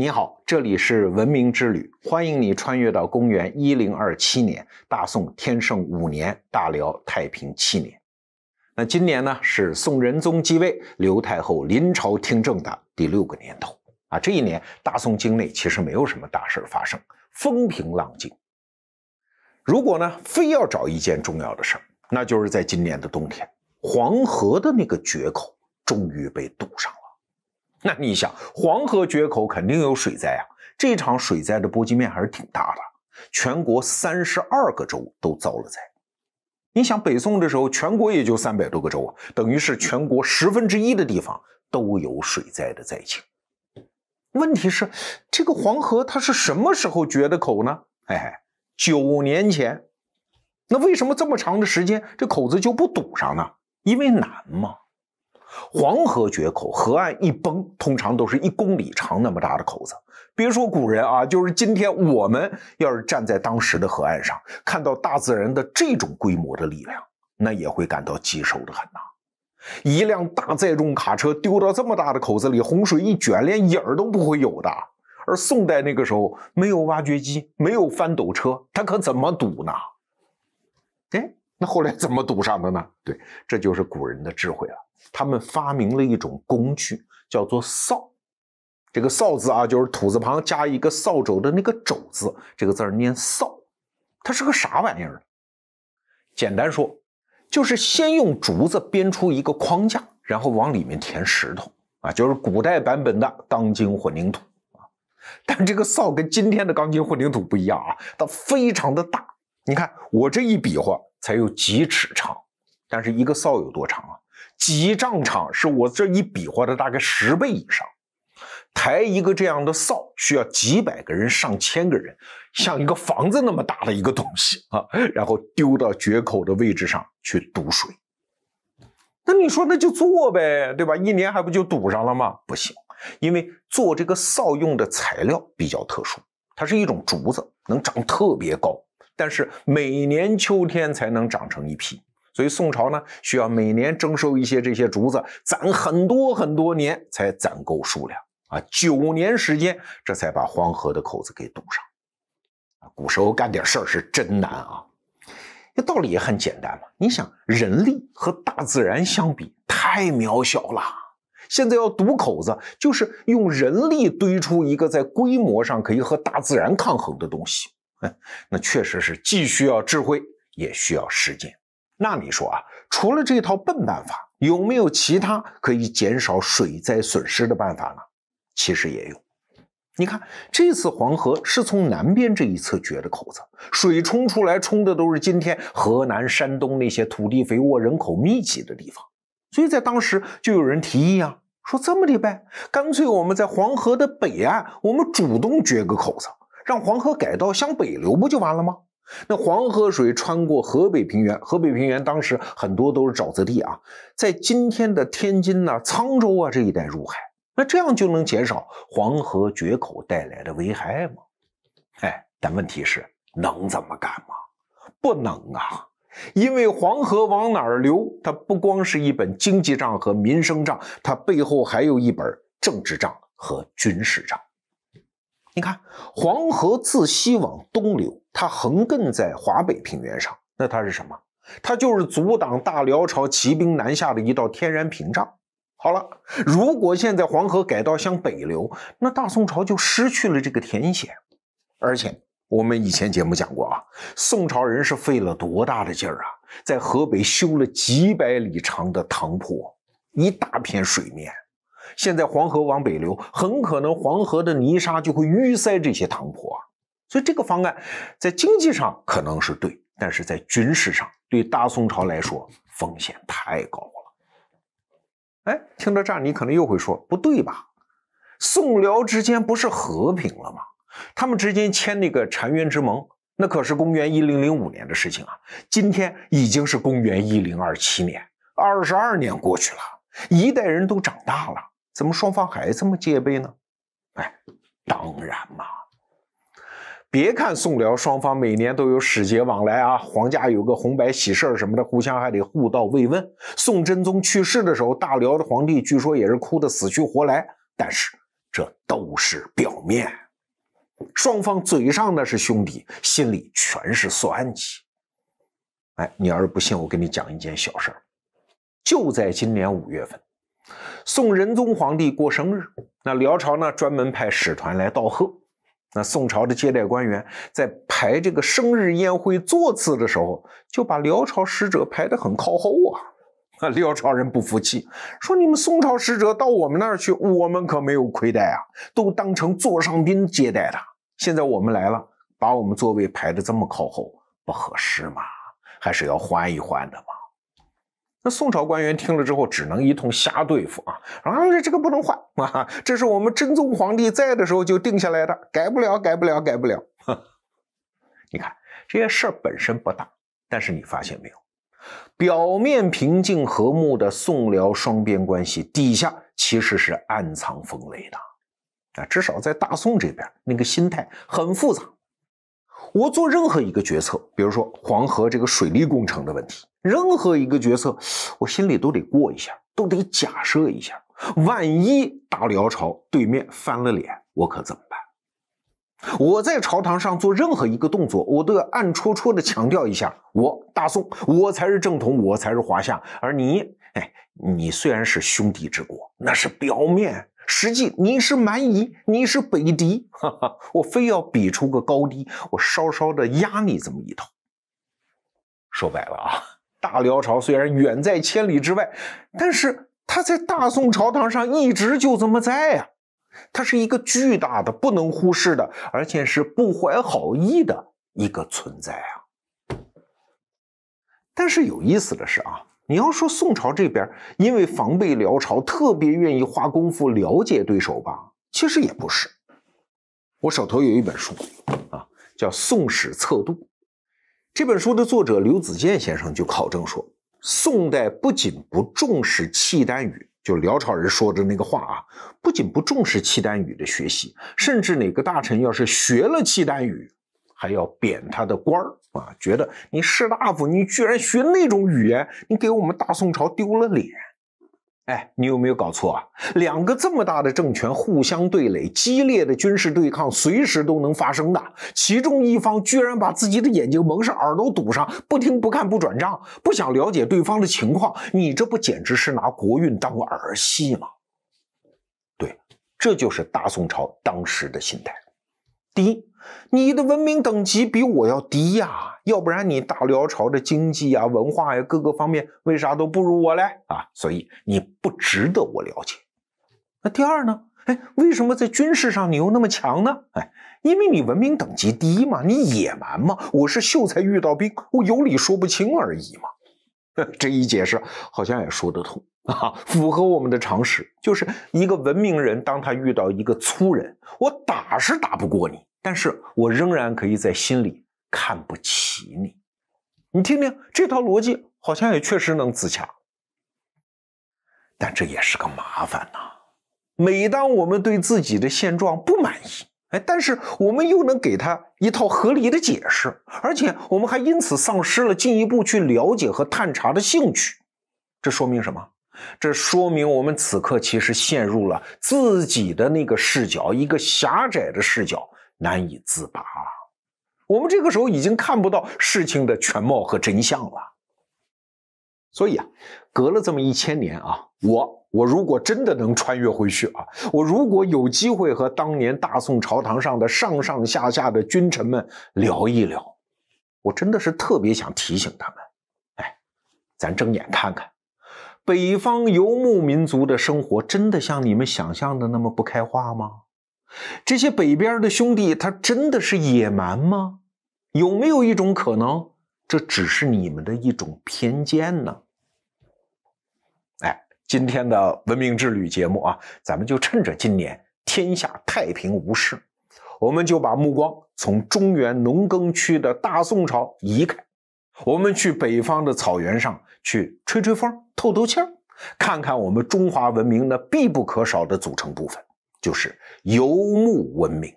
你好，这里是文明之旅，欢迎你穿越到公元一零二七年，大宋天圣五年，大辽太平七年。那今年呢，是宋仁宗继位，刘太后临朝听政的第六个年头啊。这一年，大宋境内其实没有什么大事发生，风平浪静。如果呢，非要找一件重要的事儿，那就是在今年的冬天，黄河的那个决口终于被堵上了。那你想，黄河决口肯定有水灾啊！这场水灾的波及面还是挺大的，全国三十二个州都遭了灾。你想，北宋的时候，全国也就三百多个州啊，等于是全国十分之一的地方都有水灾的灾情。问题是，这个黄河它是什么时候决的口呢？哎，九年前。那为什么这么长的时间，这口子就不堵上呢？因为难嘛。黄河决口，河岸一崩，通常都是一公里长那么大的口子。别说古人啊，就是今天我们要是站在当时的河岸上，看到大自然的这种规模的力量，那也会感到棘手的很呐。一辆大载重卡车丢到这么大的口子里，洪水一卷，连影儿都不会有的。而宋代那个时候没有挖掘机，没有翻斗车，他可怎么堵呢？哎。那后来怎么堵上的呢？对，这就是古人的智慧了。他们发明了一种工具，叫做扫。这个“扫字啊，就是土字旁加一个扫帚的那个“帚”字，这个字儿念“扫。它是个啥玩意儿？简单说，就是先用竹子编出一个框架，然后往里面填石头啊，就是古代版本的钢筋混凝土啊。但这个“扫跟今天的钢筋混凝土不一样啊，它非常的大。你看我这一比划。才有几尺长，但是一个埽有多长啊？几丈长，是我这一比划的大概十倍以上。抬一个这样的埽需要几百个人、上千个人，像一个房子那么大的一个东西啊，然后丢到决口的位置上去堵水。那你说那就做呗，对吧？一年还不就堵上了吗？不行，因为做这个埽用的材料比较特殊，它是一种竹子，能长特别高。但是每年秋天才能长成一批，所以宋朝呢需要每年征收一些这些竹子，攒很多很多年才攒够数量啊，九年时间这才把黄河的口子给堵上。古时候干点事儿是真难啊！这道理也很简单嘛，你想人力和大自然相比太渺小了，现在要堵口子就是用人力堆出一个在规模上可以和大自然抗衡的东西。那确实是既需要智慧也需要时间。那你说啊，除了这套笨办法，有没有其他可以减少水灾损失的办法呢？其实也有。你看，这次黄河是从南边这一侧掘的口子，水冲出来冲的都是今天河南、山东那些土地肥沃、人口密集的地方。所以在当时就有人提议啊，说这么的呗，干脆我们在黄河的北岸，我们主动掘个口子。让黄河改道向北流，不就完了吗？那黄河水穿过河北平原，河北平原当时很多都是沼泽地啊，在今天的天津呐、沧州啊这一带入海，那这样就能减少黄河决口带来的危害吗？哎，但问题是能这么干吗？不能啊，因为黄河往哪儿流，它不光是一本经济账和民生账，它背后还有一本政治账和军事账。你看，黄河自西往东流，它横亘在华北平原上。那它是什么？它就是阻挡大辽朝骑兵南下的一道天然屏障。好了，如果现在黄河改道向北流，那大宋朝就失去了这个天险。而且我们以前节目讲过啊，宋朝人是费了多大的劲儿啊，在河北修了几百里长的塘坡，一大片水面。现在黄河往北流，很可能黄河的泥沙就会淤塞这些塘泊，所以这个方案在经济上可能是对，但是在军事上对大宋朝来说风险太高了。哎，听到这儿你可能又会说不对吧？宋辽之间不是和平了吗？他们之间签那个澶渊之盟，那可是公元一零零五年的事情啊，今天已经是公元一零二七年，二十二年过去了，一代人都长大了。怎么双方还这么戒备呢？哎，当然嘛。别看宋辽双方每年都有使节往来啊，皇家有个红白喜事儿什么的，互相还得互道慰问。宋真宗去世的时候，大辽的皇帝据说也是哭得死去活来。但是这都是表面，双方嘴上那是兄弟，心里全是算计。哎，你要是不信，我给你讲一件小事儿，就在今年五月份。宋仁宗皇帝过生日，那辽朝呢专门派使团来道贺。那宋朝的接待官员在排这个生日宴会座次的时候，就把辽朝使者排得很靠后啊。辽朝人不服气，说：“你们宋朝使者到我们那儿去，我们可没有亏待啊，都当成座上宾接待的。现在我们来了，把我们座位排得这么靠后，不合适嘛？还是要换一换的嘛？”宋朝官员听了之后，只能一通瞎对付啊！啊，这这个不能换 啊，这是我们真宗皇帝在的时候就定下来的，改不了，改不了，改不了。你看这些事儿本身不大，但是你发现没有，表面平静和睦的宋辽双边关系底下其实是暗藏风雷的，啊，至少在大宋这边那个心态很复杂。我做任何一个决策，比如说黄河这个水利工程的问题，任何一个决策，我心里都得过一下，都得假设一下，万一大辽朝对面翻了脸，我可怎么办？我在朝堂上做任何一个动作，我都要暗戳戳的强调一下，我大宋，我才是正统，我才是华夏，而你，哎，你虽然是兄弟之国，那是表面。实际你是蛮夷，你是北狄，哈哈，我非要比出个高低，我稍稍的压你这么一头。说白了啊，大辽朝虽然远在千里之外，但是他在大宋朝堂上一直就这么在呀，它是一个巨大的、不能忽视的，而且是不怀好意的一个存在啊。但是有意思的是啊。你要说宋朝这边因为防备辽朝，特别愿意花功夫了解对手吧？其实也不是。我手头有一本书啊，叫《宋史测度》。这本书的作者刘子健先生就考证说，宋代不仅不重视契丹语，就辽朝人说的那个话啊，不仅不重视契丹语的学习，甚至哪个大臣要是学了契丹语，还要贬他的官儿啊！觉得你士大夫，你居然学那种语言，你给我们大宋朝丢了脸。哎，你有没有搞错啊？两个这么大的政权互相对垒，激烈的军事对抗随时都能发生的，其中一方居然把自己的眼睛蒙上、耳朵堵上，不听不看不转账，不想了解对方的情况，你这不简直是拿国运当儿戏吗？对，这就是大宋朝当时的心态。第一。你的文明等级比我要低呀，要不然你大辽朝的经济啊、文化呀各个方面，为啥都不如我嘞？啊，所以你不值得我了解。那第二呢？哎，为什么在军事上你又那么强呢？哎，因为你文明等级低嘛，你野蛮嘛。我是秀才遇到兵，我有理说不清而已嘛。这一解释好像也说得通 啊，符合我们的常识。就是一个文明人，当他遇到一个粗人，我打是打不过你。但是我仍然可以在心里看不起你，你听听这套逻辑，好像也确实能自洽。但这也是个麻烦呐。每当我们对自己的现状不满意，哎，但是我们又能给他一套合理的解释，而且我们还因此丧失了进一步去了解和探查的兴趣。这说明什么？这说明我们此刻其实陷入了自己的那个视角，一个狭窄的视角。难以自拔，我们这个时候已经看不到事情的全貌和真相了。所以啊，隔了这么一千年啊，我我如果真的能穿越回去啊，我如果有机会和当年大宋朝堂上的上上下下的君臣们聊一聊，我真的是特别想提醒他们：哎，咱睁眼看看，北方游牧民族的生活真的像你们想象的那么不开化吗？这些北边的兄弟，他真的是野蛮吗？有没有一种可能，这只是你们的一种偏见呢？哎，今天的文明之旅节目啊，咱们就趁着今年天下太平无事，我们就把目光从中原农耕区的大宋朝移开，我们去北方的草原上去吹吹风、透透气儿，看看我们中华文明的必不可少的组成部分。就是游牧文明，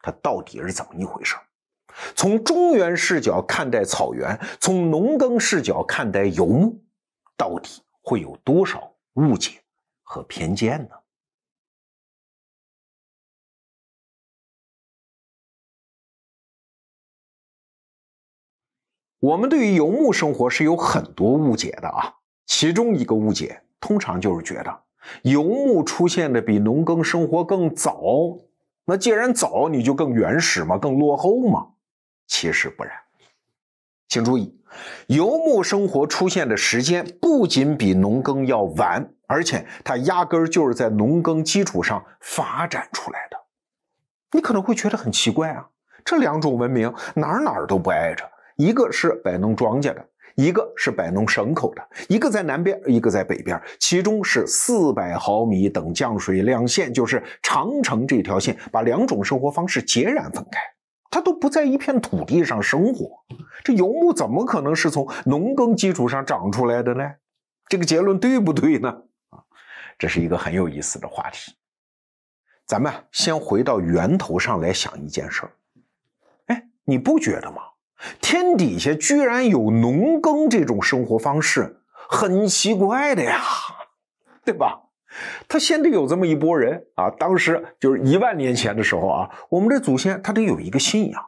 它到底是怎么一回事？从中原视角看待草原，从农耕视角看待游牧，到底会有多少误解和偏见呢？我们对于游牧生活是有很多误解的啊，其中一个误解，通常就是觉得。游牧出现的比农耕生活更早，那既然早，你就更原始嘛，更落后嘛？其实不然，请注意，游牧生活出现的时间不仅比农耕要晚，而且它压根儿就是在农耕基础上发展出来的。你可能会觉得很奇怪啊，这两种文明哪儿哪儿都不挨着，一个是摆弄庄稼的。一个是摆弄牲口的，一个在南边，一个在北边。其中是四百毫米等降水量线，就是长城这条线，把两种生活方式截然分开。它都不在一片土地上生活，这游牧怎么可能是从农耕基础上长出来的呢？这个结论对不对呢？啊，这是一个很有意思的话题。咱们先回到源头上来想一件事儿。哎，你不觉得吗？天底下居然有农耕这种生活方式，很奇怪的呀，对吧？他先得有这么一波人啊，当时就是一万年前的时候啊，我们的祖先他得有一个信仰，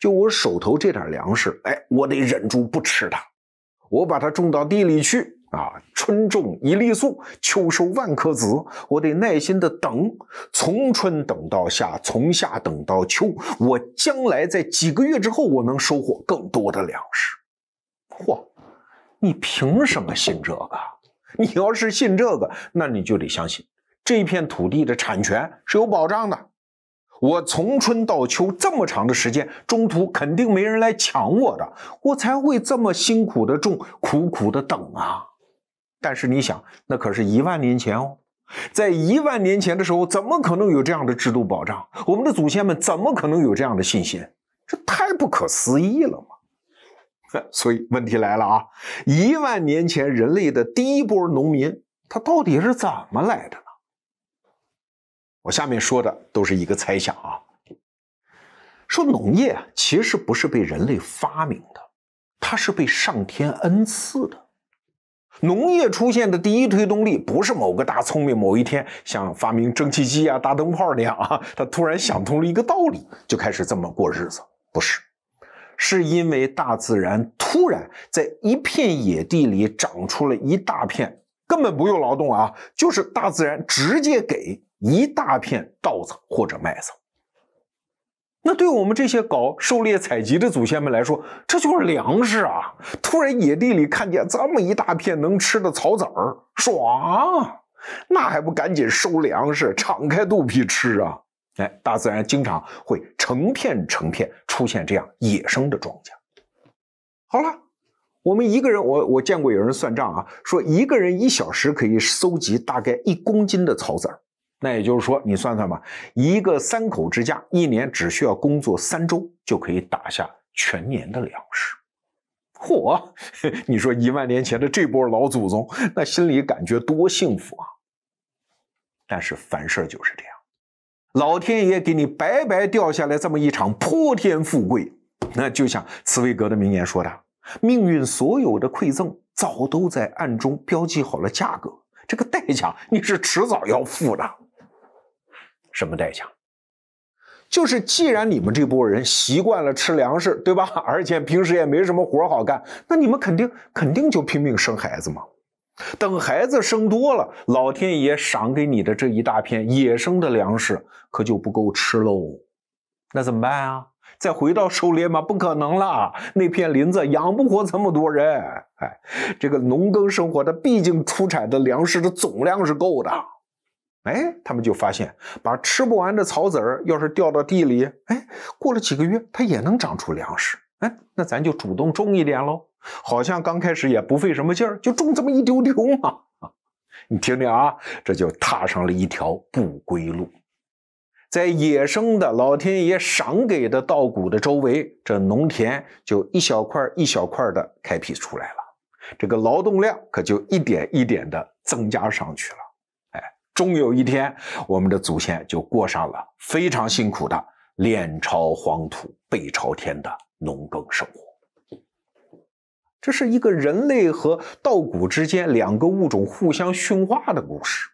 就我手头这点粮食，哎，我得忍住不吃它，我把它种到地里去。啊，春种一粒粟，秋收万颗子。我得耐心的等，从春等到夏，从夏等到秋。我将来在几个月之后，我能收获更多的粮食。嚯，你凭什么信这个？你要是信这个，那你就得相信这片土地的产权是有保障的。我从春到秋这么长的时间，中途肯定没人来抢我的，我才会这么辛苦的种，苦苦的等啊。但是你想，那可是一万年前哦，在一万年前的时候，怎么可能有这样的制度保障？我们的祖先们怎么可能有这样的信心？这太不可思议了嘛！所以问题来了啊，一万年前人类的第一波农民，他到底是怎么来的呢？我下面说的都是一个猜想啊。说农业啊，其实不是被人类发明的，它是被上天恩赐的。农业出现的第一推动力不是某个大聪明某一天像发明蒸汽机啊、大灯泡那样啊，他突然想通了一个道理，就开始这么过日子，不是，是因为大自然突然在一片野地里长出了一大片，根本不用劳动啊，就是大自然直接给一大片稻子或者麦子。那对我们这些搞狩猎采集的祖先们来说，这就是粮食啊！突然野地里看见这么一大片能吃的草籽儿，爽！那还不赶紧收粮食，敞开肚皮吃啊！哎，大自然经常会成片成片出现这样野生的庄稼。好了，我们一个人，我我见过有人算账啊，说一个人一小时可以搜集大概一公斤的草籽儿。那也就是说，你算算吧，一个三口之家一年只需要工作三周，就可以打下全年的粮食。嚯，你说一万年前的这波老祖宗，那心里感觉多幸福啊！但是凡事就是这样，老天爷给你白白掉下来这么一场泼天富贵，那就像茨威格的名言说的：“命运所有的馈赠，早都在暗中标记好了价格，这个代价你是迟早要付的。”什么代价？就是既然你们这波人习惯了吃粮食，对吧？而且平时也没什么活好干，那你们肯定肯定就拼命生孩子嘛。等孩子生多了，老天爷赏给你的这一大片野生的粮食可就不够吃喽。那怎么办啊？再回到狩猎吗？不可能啦，那片林子养不活这么多人。哎，这个农耕生活，它毕竟出产的粮食的总量是够的。哎，他们就发现，把吃不完的草籽儿，要是掉到地里，哎，过了几个月，它也能长出粮食。哎，那咱就主动种一点喽。好像刚开始也不费什么劲儿，就种这么一丢丢嘛。你听听啊，这就踏上了一条不归路。在野生的老天爷赏给的稻谷的周围，这农田就一小块一小块的开辟出来了。这个劳动量可就一点一点的增加上去了。终有一天，我们的祖先就过上了非常辛苦的“脸朝黄土背朝天”的农耕生活。这是一个人类和稻谷之间两个物种互相驯化的故事。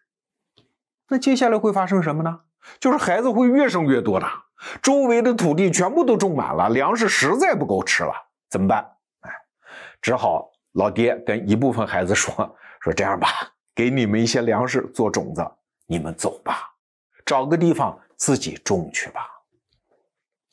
那接下来会发生什么呢？就是孩子会越生越多的，周围的土地全部都种满了，粮食实在不够吃了，怎么办？哎，只好老爹跟一部分孩子说：“说这样吧。”给你们一些粮食做种子，你们走吧，找个地方自己种去吧。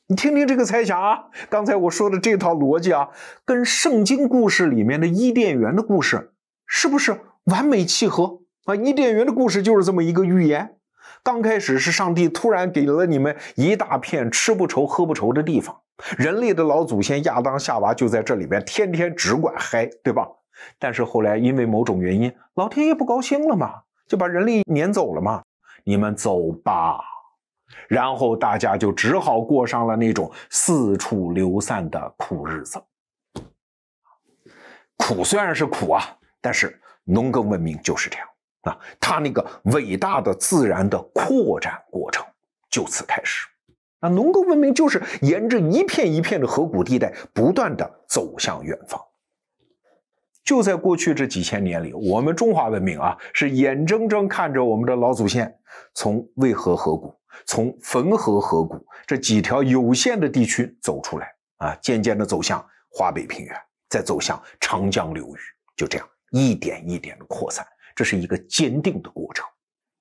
你听听这个猜想啊，刚才我说的这套逻辑啊，跟圣经故事里面的伊甸园的故事是不是完美契合啊？伊甸园的故事就是这么一个预言，刚开始是上帝突然给了你们一大片吃不愁、喝不愁的地方，人类的老祖先亚当、夏娃就在这里边天天只管嗨，对吧？但是后来因为某种原因，老天爷不高兴了嘛，就把人类撵走了嘛。你们走吧，然后大家就只好过上了那种四处流散的苦日子。苦虽然是苦啊，但是农耕文明就是这样啊，它那个伟大的自然的扩展过程就此开始。那农耕文明就是沿着一片一片的河谷地带，不断的走向远方。就在过去这几千年里，我们中华文明啊，是眼睁睁看着我们的老祖先从渭河河谷、从汾河河谷这几条有限的地区走出来啊，渐渐地走向华北平原，再走向长江流域，就这样一点一点地扩散，这是一个坚定的过程。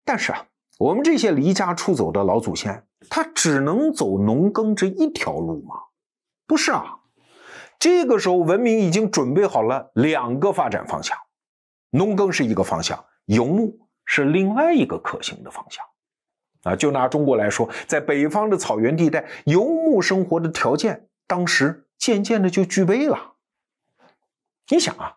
但是啊，我们这些离家出走的老祖先，他只能走农耕这一条路吗？不是啊。这个时候，文明已经准备好了两个发展方向，农耕是一个方向，游牧是另外一个可行的方向，啊，就拿中国来说，在北方的草原地带，游牧生活的条件当时渐渐的就具备了。你想啊，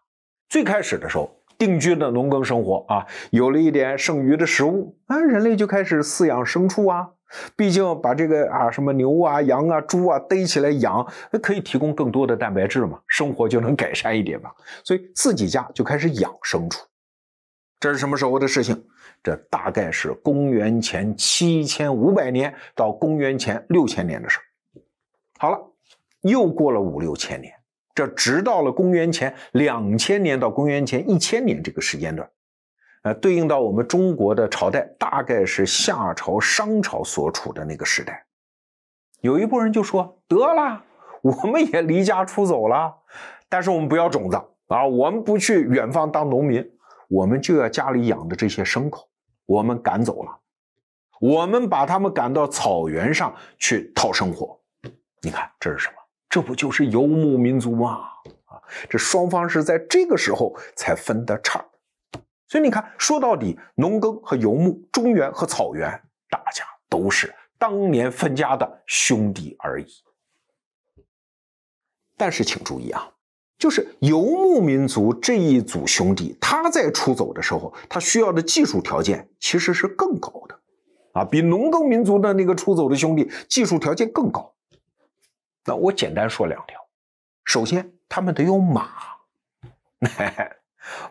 最开始的时候，定居的农耕生活啊，有了一点剩余的食物，啊，人类就开始饲养牲畜啊。毕竟把这个啊什么牛啊羊啊猪啊逮起来养，可以提供更多的蛋白质嘛，生活就能改善一点嘛。所以自己家就开始养牲畜，这是什么时候的事情？这大概是公元前七千五百年到公元前六千年的事好了，又过了五六千年，这直到了公元前两千年到公元前一千年这个时间段。呃，对应到我们中国的朝代，大概是夏朝、商朝所处的那个时代。有一部分人就说：“得了，我们也离家出走了，但是我们不要种子啊，我们不去远方当农民，我们就要家里养的这些牲口，我们赶走了，我们把他们赶到草原上去讨生活。你看这是什么？这不就是游牧民族吗？啊，这双方是在这个时候才分的叉。所以你看，说到底，农耕和游牧、中原和草原，大家都是当年分家的兄弟而已。但是请注意啊，就是游牧民族这一组兄弟，他在出走的时候，他需要的技术条件其实是更高的，啊，比农耕民族的那个出走的兄弟技术条件更高。那我简单说两条，首先，他们得有马。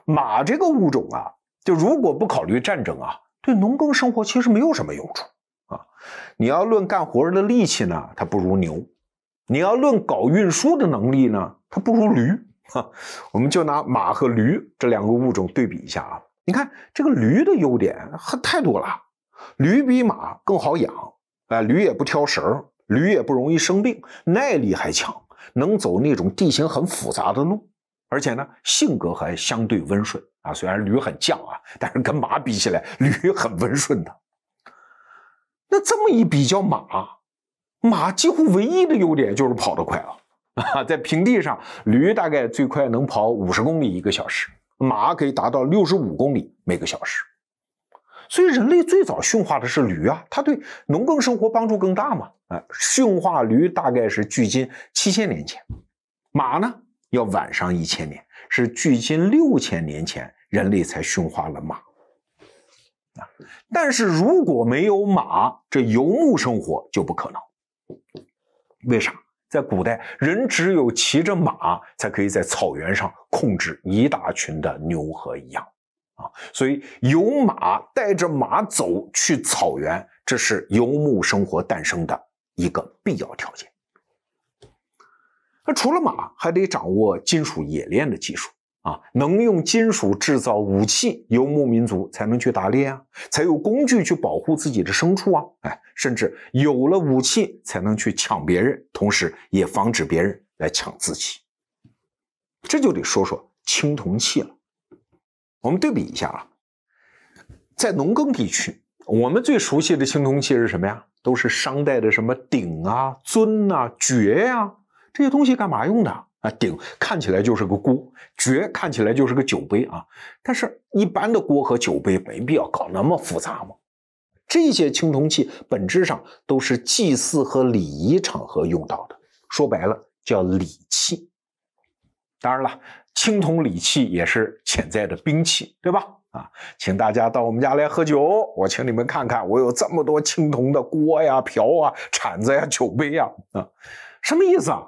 马这个物种啊，就如果不考虑战争啊，对农耕生活其实没有什么用处啊。你要论干活的力气呢，它不如牛；你要论搞运输的能力呢，它不如驴。哈，我们就拿马和驴这两个物种对比一下啊，你看这个驴的优点可太多了。驴比马更好养，哎，驴也不挑食，驴也不容易生病，耐力还强，能走那种地形很复杂的路。而且呢，性格还相对温顺啊。虽然驴很犟啊，但是跟马比起来，驴很温顺的。那这么一比较，马，马几乎唯一的优点就是跑得快了啊。在平地上，驴大概最快能跑五十公里一个小时，马可以达到六十五公里每个小时。所以人类最早驯化的是驴啊，它对农耕生活帮助更大嘛。啊，驯化驴大概是距今七千年前，马呢？要晚上一千年，是距今六千年前人类才驯化了马。啊，但是如果没有马，这游牧生活就不可能。为啥？在古代，人只有骑着马，才可以在草原上控制一大群的牛和羊。啊，所以有马带着马走去草原，这是游牧生活诞生的一个必要条件。那除了马，还得掌握金属冶炼的技术啊，能用金属制造武器，游牧民族才能去打猎啊，才有工具去保护自己的牲畜啊，哎，甚至有了武器才能去抢别人，同时也防止别人来抢自己。这就得说说青铜器了。我们对比一下啊，在农耕地区，我们最熟悉的青铜器是什么呀？都是商代的什么鼎啊、尊啊、爵呀。这些东西干嘛用的啊？鼎看起来就是个锅，爵看起来就是个酒杯啊。但是一般的锅和酒杯没必要搞那么复杂嘛。这些青铜器本质上都是祭祀和礼仪场合用到的，说白了叫礼器。当然了，青铜礼器也是潜在的兵器，对吧？啊，请大家到我们家来喝酒，我请你们看看，我有这么多青铜的锅呀、瓢啊、铲子呀、酒杯呀，啊，什么意思啊？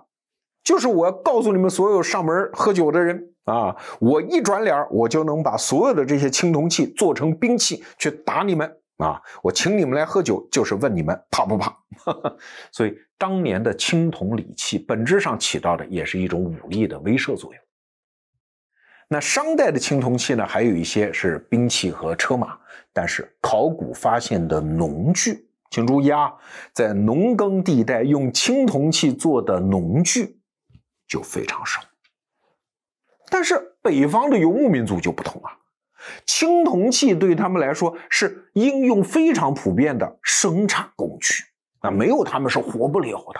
就是我要告诉你们所有上门喝酒的人啊，我一转脸，我就能把所有的这些青铜器做成兵器去打你们啊！我请你们来喝酒，就是问你们怕不怕。所以，当年的青铜礼器本质上起到的也是一种武力的威慑作用。那商代的青铜器呢，还有一些是兵器和车马，但是考古发现的农具，请注意啊，在农耕地带用青铜器做的农具。就非常少，但是北方的游牧民族就不同啊，青铜器对他们来说是应用非常普遍的生产工具啊，没有他们是活不了的。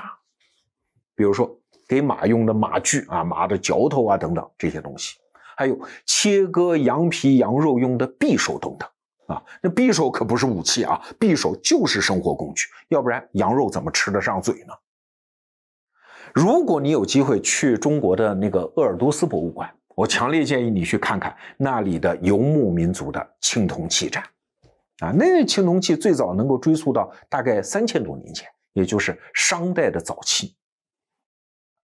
比如说给马用的马具啊，马的嚼头啊等等这些东西，还有切割羊皮、羊肉用的匕首等等啊，那匕首可不是武器啊，匕首就是生活工具，要不然羊肉怎么吃得上嘴呢？如果你有机会去中国的那个鄂尔多斯博物馆，我强烈建议你去看看那里的游牧民族的青铜器展，啊，那青铜器最早能够追溯到大概三千多年前，也就是商代的早期。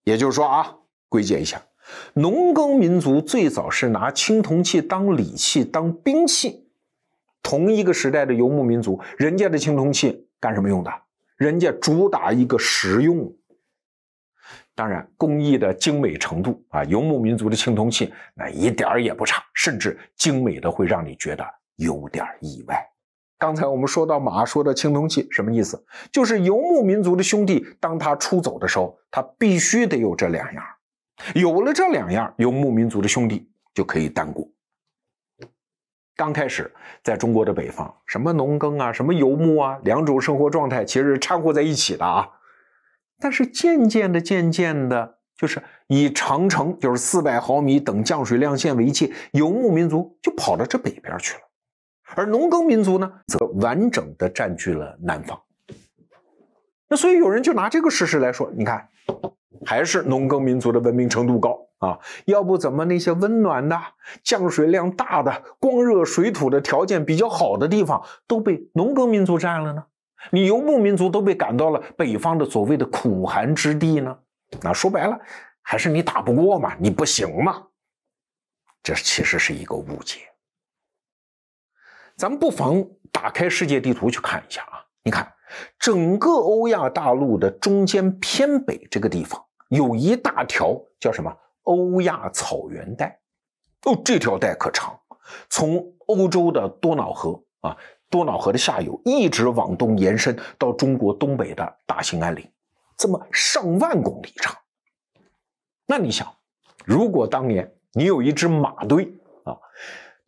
也就是说啊，归结一下，农耕民族最早是拿青铜器当礼器、当兵器，同一个时代的游牧民族，人家的青铜器干什么用的？人家主打一个实用。当然，工艺的精美程度啊，游牧民族的青铜器那一点儿也不差，甚至精美的会让你觉得有点意外。刚才我们说到马说的青铜器，什么意思？就是游牧民族的兄弟当他出走的时候，他必须得有这两样，有了这两样，游牧民族的兄弟就可以单过。刚开始，在中国的北方，什么农耕啊，什么游牧啊，两种生活状态其实掺和在一起的啊。但是渐渐的，渐渐的，就是以长城就是四百毫米等降水量线为界，游牧民族就跑到这北边去了，而农耕民族呢，则完整的占据了南方。那所以有人就拿这个事实来说，你看，还是农耕民族的文明程度高啊？要不怎么那些温暖的、降水量大的、光热水土的条件比较好的地方都被农耕民族占了呢？你游牧民族都被赶到了北方的所谓的苦寒之地呢？那说白了，还是你打不过嘛，你不行嘛？这其实是一个误解。咱们不妨打开世界地图去看一下啊，你看整个欧亚大陆的中间偏北这个地方，有一大条叫什么欧亚草原带？哦，这条带可长，从欧洲的多瑙河啊。多瑙河的下游一直往东延伸到中国东北的大兴安岭，这么上万公里长。那你想，如果当年你有一支马队啊，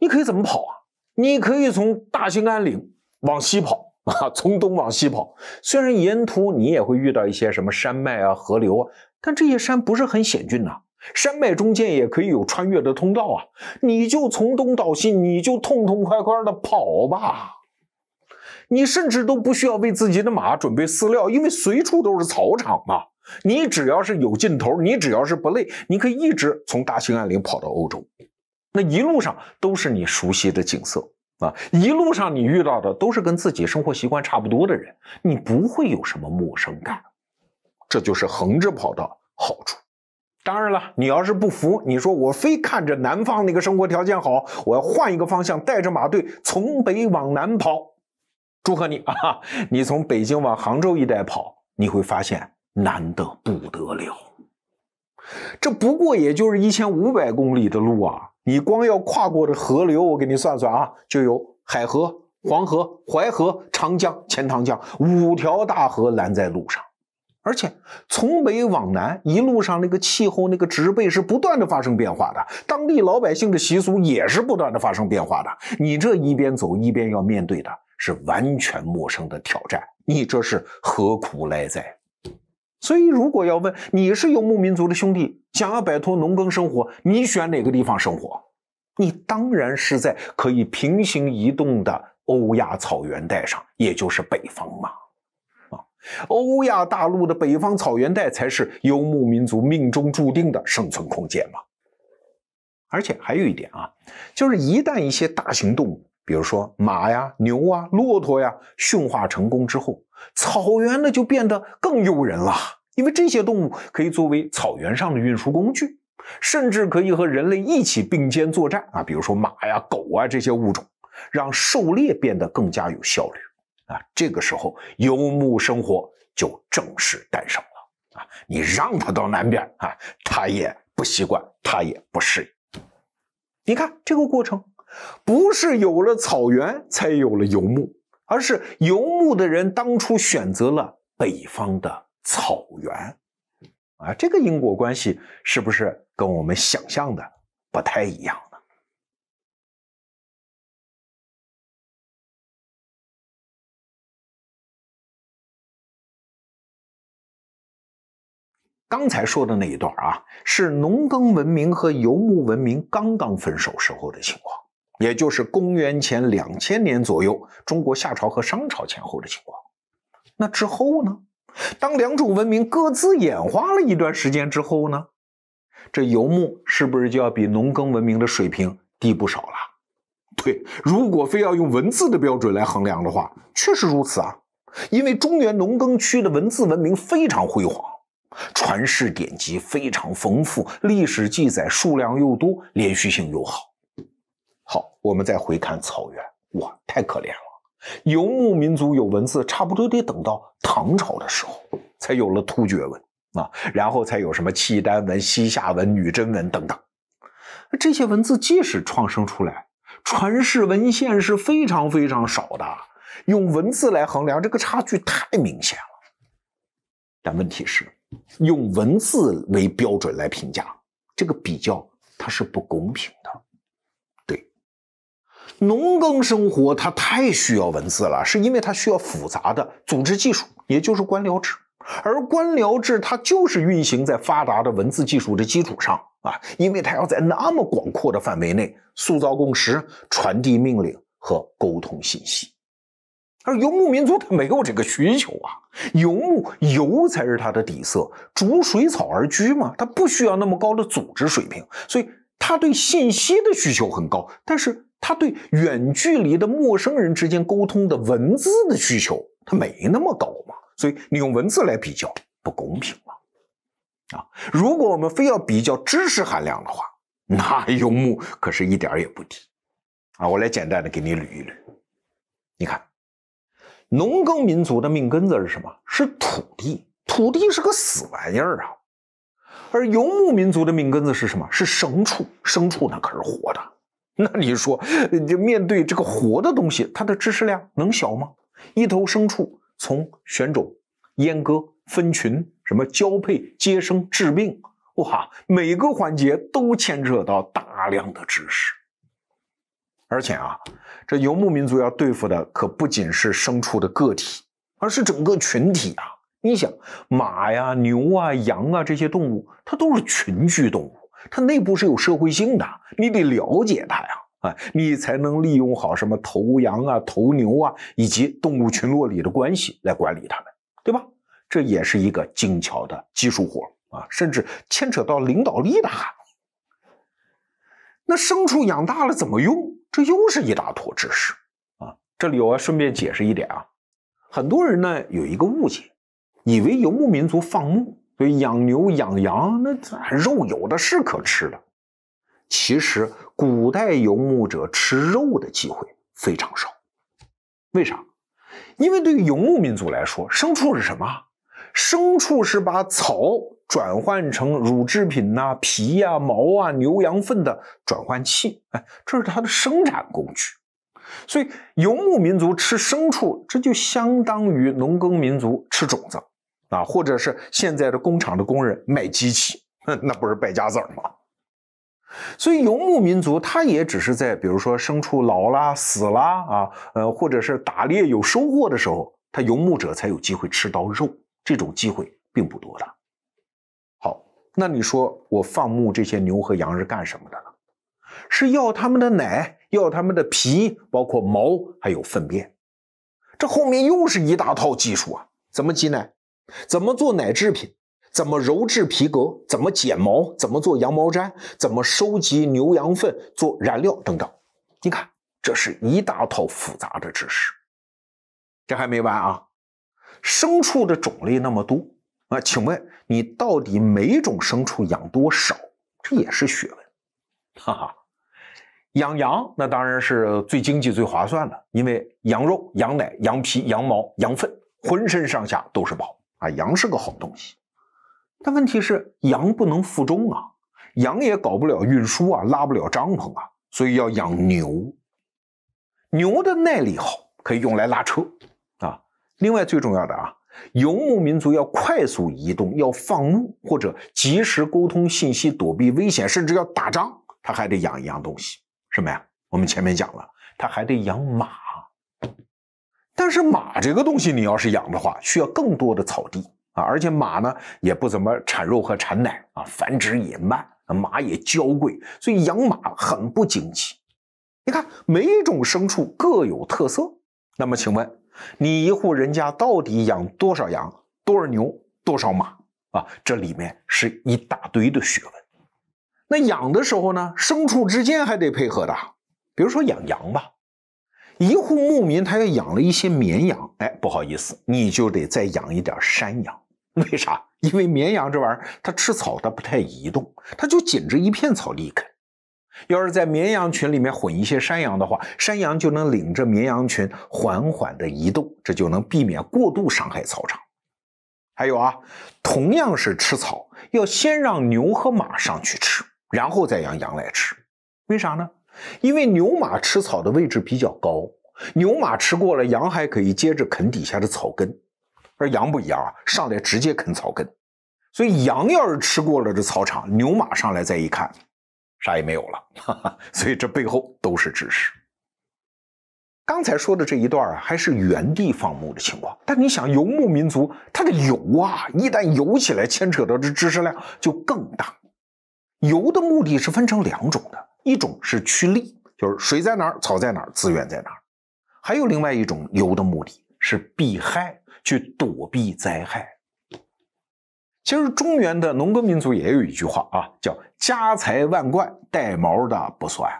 你可以怎么跑啊？你可以从大兴安岭往西跑啊，从东往西跑。虽然沿途你也会遇到一些什么山脉啊、河流啊，但这些山不是很险峻呐。山脉中间也可以有穿越的通道啊，你就从东到西，你就痛痛快快的跑吧。你甚至都不需要为自己的马准备饲料，因为随处都是草场嘛。你只要是有劲头，你只要是不累，你可以一直从大兴安岭跑到欧洲，那一路上都是你熟悉的景色啊！一路上你遇到的都是跟自己生活习惯差不多的人，你不会有什么陌生感。这就是横着跑的好处。当然了，你要是不服，你说我非看着南方那个生活条件好，我要换一个方向，带着马队从北往南跑。祝贺你啊！你从北京往杭州一带跑，你会发现难的不得了。这不过也就是一千五百公里的路啊，你光要跨过的河流，我给你算算啊，就有海河、黄河、淮河、长江、钱塘江五条大河拦在路上，而且从北往南一路上，那个气候、那个植被是不断地发生变化的，当地老百姓的习俗也是不断地发生变化的。你这一边走一边要面对的。是完全陌生的挑战，你这是何苦来哉？所以，如果要问你是游牧民族的兄弟，想要摆脱农耕生活，你选哪个地方生活？你当然是在可以平行移动的欧亚草原带上，也就是北方嘛。啊，欧亚大陆的北方草原带才是游牧民族命中注定的生存空间嘛。而且还有一点啊，就是一旦一些大型动物。比如说马呀、牛啊、骆驼呀，驯化成功之后，草原呢就变得更诱人了，因为这些动物可以作为草原上的运输工具，甚至可以和人类一起并肩作战啊。比如说马呀、狗啊这些物种，让狩猎变得更加有效率啊。这个时候，游牧生活就正式诞生了啊。你让他到南边啊，他也不习惯，他也不适应。你看这个过程。不是有了草原才有了游牧，而是游牧的人当初选择了北方的草原。啊，这个因果关系是不是跟我们想象的不太一样呢？刚才说的那一段啊，是农耕文明和游牧文明刚刚分手时候的情况。也就是公元前两千年左右，中国夏朝和商朝前后的情况。那之后呢？当两种文明各自演化了一段时间之后呢？这游牧是不是就要比农耕文明的水平低不少了？对，如果非要用文字的标准来衡量的话，确实如此啊。因为中原农耕区的文字文明非常辉煌，传世典籍非常丰富，历史记载数量又多，连续性又好。好，我们再回看草原，哇，太可怜了！游牧民族有文字，差不多得等到唐朝的时候，才有了突厥文啊，然后才有什么契丹文、西夏文、女真文等等。这些文字即使创生出来，传世文献是非常非常少的。用文字来衡量，这个差距太明显了。但问题是，用文字为标准来评价这个比较，它是不公平的。农耕生活它太需要文字了，是因为它需要复杂的组织技术，也就是官僚制。而官僚制它就是运行在发达的文字技术的基础上啊，因为它要在那么广阔的范围内塑造共识、传递命令和沟通信息。而游牧民族它没有这个需求啊，游牧游才是它的底色，逐水草而居嘛，它不需要那么高的组织水平，所以它对信息的需求很高，但是。他对远距离的陌生人之间沟通的文字的需求，他没那么高嘛，所以你用文字来比较不公平嘛，啊，如果我们非要比较知识含量的话，那游牧可是一点也不低，啊，我来简单的给你捋一捋，你看，农耕民族的命根子是什么？是土地，土地是个死玩意儿啊，而游牧民族的命根子是什么？是牲畜，牲畜那可是活的。那你说，就面对这个活的东西，它的知识量能小吗？一头牲畜从选种、阉割、分群、什么交配、接生、治病，哇，每个环节都牵扯到大量的知识。而且啊，这游牧民族要对付的可不仅是牲畜的个体，而是整个群体啊！你想，马呀、牛啊、羊啊这些动物，它都是群居动物。它内部是有社会性的，你得了解它呀，啊，你才能利用好什么头羊啊、头牛啊，以及动物群落里的关系来管理它们，对吧？这也是一个精巧的技术活啊，甚至牵扯到领导力的含义。那牲畜养大了怎么用？这又是一大坨知识啊！这里我要顺便解释一点啊，很多人呢有一个误解，以为游牧民族放牧。所以养牛养羊，那肉有的是可吃的。其实古代游牧者吃肉的机会非常少，为啥？因为对于游牧民族来说，牲畜是什么？牲畜是把草转换成乳制品呐、皮呀、毛啊、牛羊粪的转换器。哎，这是它的生产工具。所以游牧民族吃牲畜，这就相当于农耕民族吃种子。啊，或者是现在的工厂的工人卖机器，那不是败家子儿吗？所以游牧民族他也只是在，比如说牲畜老了、死了啊，呃，或者是打猎有收获的时候，他游牧者才有机会吃到肉，这种机会并不多的。好，那你说我放牧这些牛和羊是干什么的呢？是要他们的奶，要他们的皮，包括毛，还有粪便。这后面又是一大套技术啊，怎么挤奶？怎么做奶制品？怎么鞣制皮革？怎么剪毛？怎么做羊毛毡？怎么收集牛羊粪做燃料？等等。你看，这是一大套复杂的知识。这还没完啊！牲畜的种类那么多啊，请问你到底每种牲畜养多少？这也是学问。哈哈，养羊那当然是最经济最划算的，因为羊肉、羊奶、羊皮、羊毛、羊粪，浑身上下都是宝。啊，羊是个好东西，但问题是羊不能负重啊，羊也搞不了运输啊，拉不了帐篷啊，所以要养牛。牛的耐力好，可以用来拉车啊。另外最重要的啊，游牧民族要快速移动，要放牧或者及时沟通信息，躲避危险，甚至要打仗，他还得养一样东西，什么呀？我们前面讲了，他还得养马。但是马这个东西，你要是养的话，需要更多的草地啊，而且马呢也不怎么产肉和产奶啊，繁殖也慢，马也娇贵，所以养马很不经济。你看，每种牲畜各有特色。那么，请问你一户人家到底养多少羊、多少牛、多少马啊？这里面是一大堆的学问。那养的时候呢，牲畜之间还得配合的，比如说养羊吧。一户牧民，他又养了一些绵羊，哎，不好意思，你就得再养一点山羊。为啥？因为绵羊这玩意儿它吃草，它不太移动，它就紧着一片草离开。要是在绵羊群里面混一些山羊的话，山羊就能领着绵羊群缓缓的移动，这就能避免过度伤害草场。还有啊，同样是吃草，要先让牛和马上去吃，然后再养羊来吃。为啥呢？因为牛马吃草的位置比较高，牛马吃过了，羊还可以接着啃底下的草根，而羊不一样，啊，上来直接啃草根。所以羊要是吃过了这草场，牛马上来再一看，啥也没有了。哈哈，所以这背后都是知识。刚才说的这一段啊，还是原地放牧的情况。但你想，游牧民族他的游啊，一旦游起来，牵扯到这知识量就更大。游的目的是分成两种的。一种是趋利，就是水在哪儿，草在哪儿，资源在哪儿；还有另外一种游的目的是避害，去躲避灾害。其实中原的农耕民族也有一句话啊，叫“家财万贯，带毛的不算”。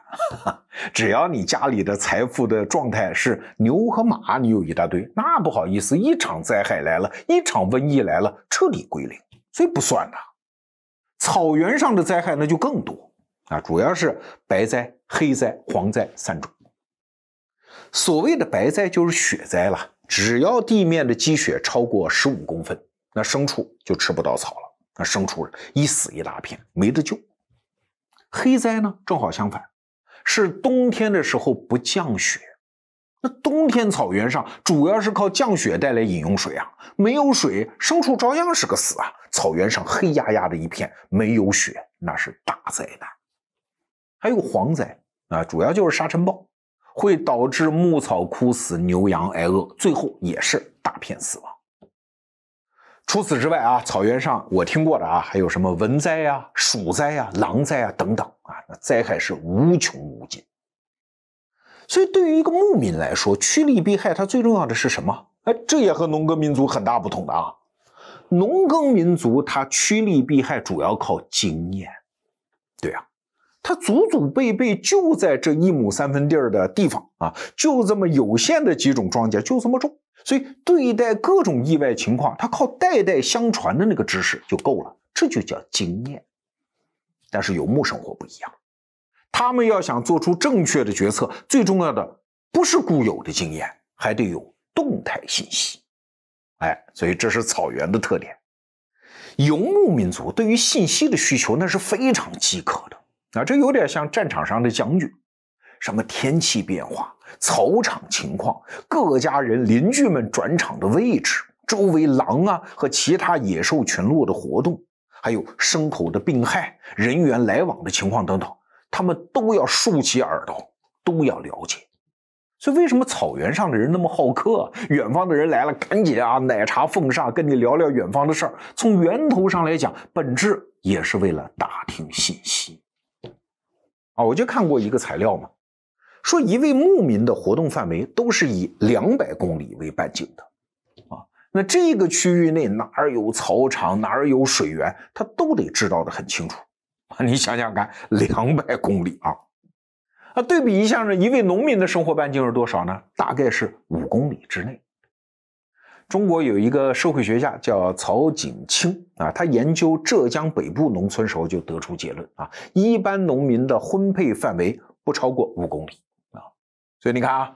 只要你家里的财富的状态是牛和马，你有一大堆，那不好意思，一场灾害来了，一场瘟疫来了，彻底归零，所以不算的。草原上的灾害那就更多。啊，主要是白灾、黑灾、黄灾三种。所谓的白灾就是雪灾了，只要地面的积雪超过十五公分，那牲畜就吃不到草了，那牲畜一死一大片，没得救。黑灾呢，正好相反，是冬天的时候不降雪，那冬天草原上主要是靠降雪带来饮用水啊，没有水，牲畜照样是个死啊。草原上黑压压的一片，没有雪，那是大灾难。还有蝗灾啊，主要就是沙尘暴，会导致牧草枯死，牛羊挨饿，最后也是大片死亡。除此之外啊，草原上我听过的啊，还有什么蚊灾呀、鼠灾呀、狼灾啊等等啊，那灾害是无穷无尽。所以对于一个牧民来说，趋利避害，它最重要的是什么？哎，这也和农耕民族很大不同的啊。农耕民族他趋利避害主要靠经验，对呀。他祖祖辈辈就在这一亩三分地儿的地方啊，就这么有限的几种庄稼，就这么种。所以对待各种意外情况，他靠代代相传的那个知识就够了，这就叫经验。但是游牧生活不一样，他们要想做出正确的决策，最重要的不是固有的经验，还得有动态信息。哎，所以这是草原的特点。游牧民族对于信息的需求那是非常饥渴的。啊，这有点像战场上的将军，什么天气变化、草场情况、各家人邻居们转场的位置、周围狼啊和其他野兽群落的活动，还有牲口的病害、人员来往的情况等等，他们都要竖起耳朵，都要了解。所以，为什么草原上的人那么好客？远方的人来了，赶紧啊，奶茶奉上，跟你聊聊远方的事儿。从源头上来讲，本质也是为了打听信息。啊，我就看过一个材料嘛，说一位牧民的活动范围都是以两百公里为半径的，啊，那这个区域内哪儿有草场，哪儿有水源，他都得知道的很清楚。啊，你想想看，两百公里啊，啊，对比一下呢，一位农民的生活半径是多少呢？大概是五公里之内。中国有一个社会学家叫曹景清啊，他研究浙江北部农村时候就得出结论啊，一般农民的婚配范围不超过五公里啊，所以你看啊，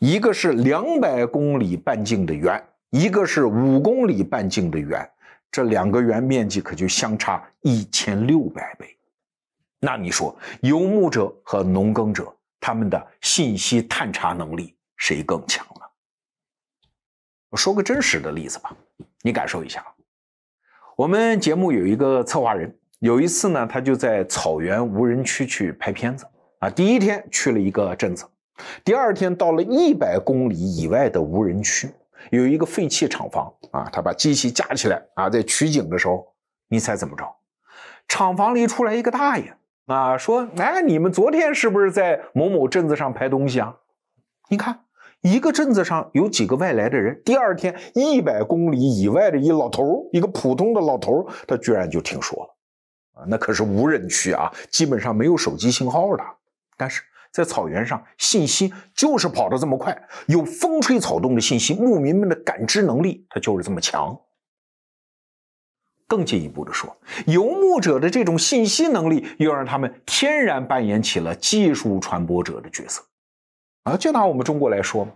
一个是两百公里半径的圆，一个是五公里半径的圆，这两个圆面积可就相差一千六百倍，那你说游牧者和农耕者他们的信息探查能力谁更强呢？我说个真实的例子吧，你感受一下。我们节目有一个策划人，有一次呢，他就在草原无人区去拍片子啊。第一天去了一个镇子，第二天到了一百公里以外的无人区，有一个废弃厂房啊。他把机器架起来啊，在取景的时候，你猜怎么着？厂房里出来一个大爷啊，说：“哎，你们昨天是不是在某某镇子上拍东西啊？你看。”一个镇子上有几个外来的人。第二天，一百公里以外的一老头，一个普通的老头，他居然就听说了。啊，那可是无人区啊，基本上没有手机信号的。但是在草原上，信息就是跑得这么快。有风吹草动的信息，牧民们的感知能力，他就是这么强。更进一步的说，游牧者的这种信息能力，又让他们天然扮演起了技术传播者的角色。啊，就拿我们中国来说，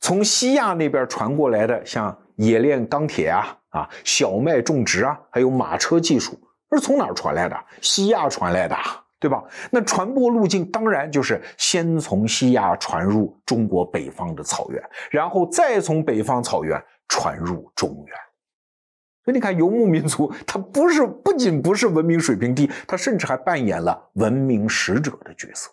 从西亚那边传过来的，像冶炼钢铁啊、啊小麦种植啊，还有马车技术，是从哪儿传来的？西亚传来的，对吧？那传播路径当然就是先从西亚传入中国北方的草原，然后再从北方草原传入中原。所以你看，游牧民族他不是不仅不是文明水平低，他甚至还扮演了文明使者的角色。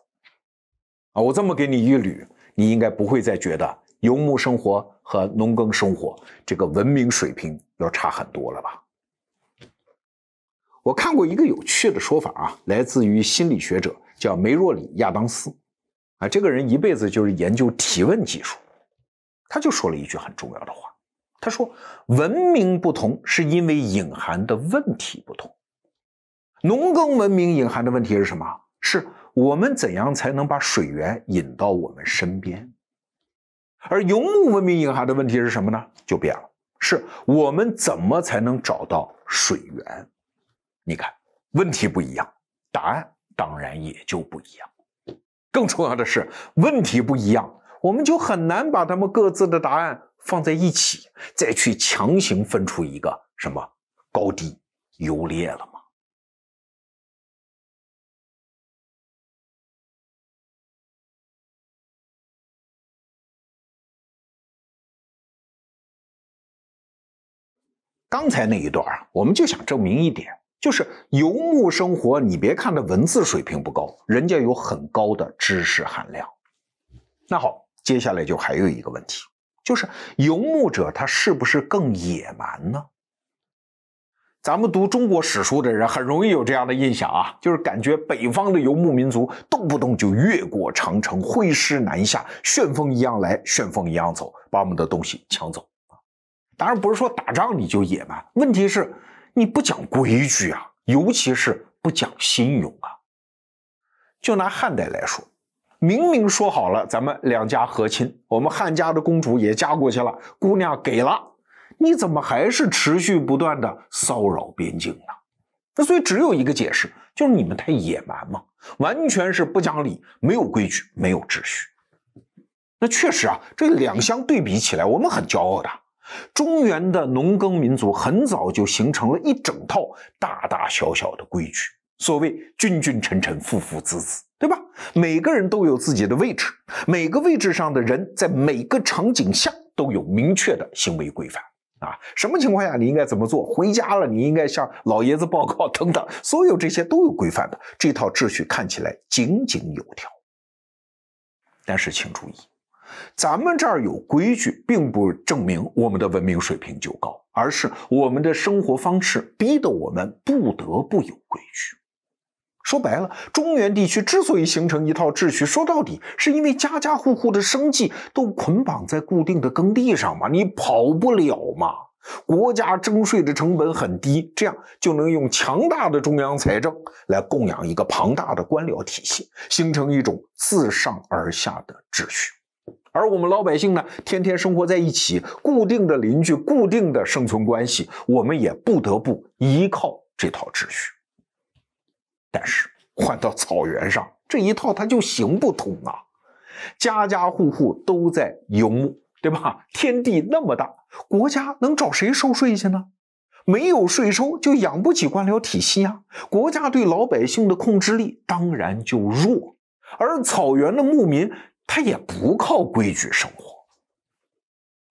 啊，我这么给你一捋，你应该不会再觉得游牧生活和农耕生活这个文明水平要差很多了吧？我看过一个有趣的说法啊，来自于心理学者叫梅若里亚当斯，啊，这个人一辈子就是研究提问技术，他就说了一句很重要的话，他说文明不同是因为隐含的问题不同，农耕文明隐含的问题是什么？是。我们怎样才能把水源引到我们身边？而游牧文明隐含的问题是什么呢？就变了，是我们怎么才能找到水源？你看，问题不一样，答案当然也就不一样。更重要的是，问题不一样，我们就很难把他们各自的答案放在一起，再去强行分出一个什么高低优劣了。刚才那一段啊，我们就想证明一点，就是游牧生活，你别看他文字水平不高，人家有很高的知识含量。那好，接下来就还有一个问题，就是游牧者他是不是更野蛮呢？咱们读中国史书的人很容易有这样的印象啊，就是感觉北方的游牧民族动不动就越过长城，挥师南下，旋风一样来，旋风一样走，把我们的东西抢走。当然不是说打仗你就野蛮，问题是你不讲规矩啊，尤其是不讲信用啊。就拿汉代来说，明明说好了咱们两家和亲，我们汉家的公主也嫁过去了，姑娘给了，你怎么还是持续不断的骚扰边境呢？那所以只有一个解释，就是你们太野蛮嘛，完全是不讲理，没有规矩，没有秩序。那确实啊，这两相对比起来，我们很骄傲的。中原的农耕民族很早就形成了一整套大大小小的规矩，所谓君君臣臣父父子子，对吧？每个人都有自己的位置，每个位置上的人在每个场景下都有明确的行为规范啊。什么情况下你应该怎么做？回家了你应该向老爷子报告等等，所有这些都有规范的。这套秩序看起来井井有条，但是请注意。咱们这儿有规矩，并不证明我们的文明水平就高，而是我们的生活方式逼得我们不得不有规矩。说白了，中原地区之所以形成一套秩序，说到底是因为家家户户的生计都捆绑在固定的耕地上嘛，你跑不了嘛。国家征税的成本很低，这样就能用强大的中央财政来供养一个庞大的官僚体系，形成一种自上而下的秩序。而我们老百姓呢，天天生活在一起，固定的邻居，固定的生存关系，我们也不得不依靠这套秩序。但是换到草原上，这一套它就行不通啊！家家户户都在游牧，对吧？天地那么大，国家能找谁收税去呢？没有税收，就养不起官僚体系啊！国家对老百姓的控制力当然就弱，而草原的牧民。他也不靠规矩生活。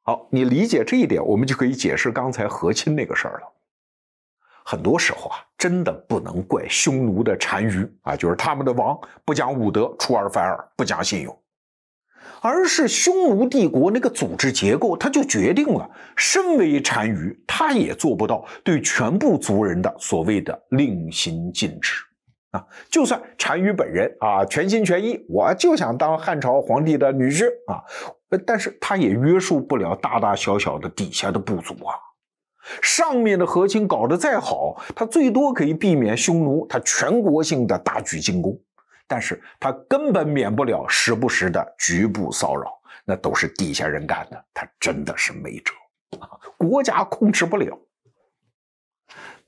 好，你理解这一点，我们就可以解释刚才和亲那个事儿了。很多时候啊，真的不能怪匈奴的单于啊，就是他们的王不讲武德，出尔反尔，不讲信用，而是匈奴帝国那个组织结构，他就决定了。身为单于，他也做不到对全部族人的所谓的令行禁止。啊，就算单于本人啊，全心全意，我就想当汉朝皇帝的女婿啊，但是他也约束不了大大小小的底下的部族啊。上面的和亲搞得再好，他最多可以避免匈奴他全国性的大举进攻，但是他根本免不了时不时的局部骚扰，那都是底下人干的，他真的是没辙，国家控制不了。